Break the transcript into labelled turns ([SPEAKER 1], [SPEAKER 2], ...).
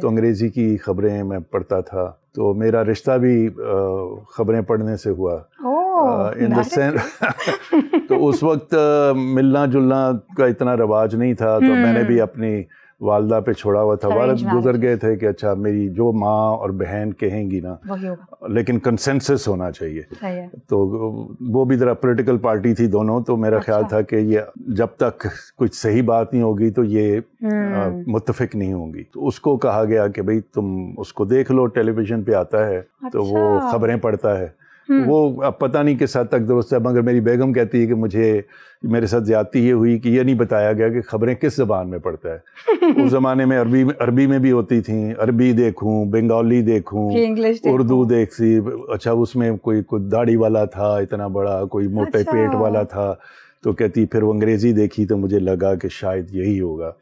[SPEAKER 1] तो अंग्रेज़ी की खबरें मैं पढ़ता था तो मेरा रिश्ता भी खबरें पढ़ने से हुआ इन द सेंस तो उस वक्त uh, मिलना जुलना का इतना रिवाज नहीं था तो मैंने भी हम्म। अपनी वालदा पे छोड़ा हुआ था वालद गुजर गए थे कि अच्छा मेरी जो माँ और बहन कहेंगी ना लेकिन कंसेंसस होना चाहिए तो वो भी ज़रा पॉलिटिकल पार्टी थी दोनों तो मेरा अच्छा। ख्याल था कि ये जब तक कुछ सही बात नहीं होगी तो ये uh, हम्म। मुतफिक नहीं होंगी तो उसको कहा गया कि भाई तुम उसको देख लो टेलीविज़न पे आता है अच्छा। तो वो अच्छा। खबरें पढ़ता है हम्म। वो अब पता नहीं किस हद तक दुरुस्त है मगर मेरी बेगम कहती है कि मुझे मेरे साथ ज्यादती ये हुई कि ये नहीं बताया गया कि ख़बरें किस ज़बान में पड़ता है उस ज़माने में अरबी अरबी में भी होती थी अरबी देखूँ बंगाली देखूँ उर्दू देख सी अच्छा उसमें कोई कोई दाढ़ी वाला था इतना बड़ा कोई मोटे अच्छा। पेट वाला था तो कहती फिर वो अंग्रेज़ी देखी तो मुझे लगा कि शायद यही होगा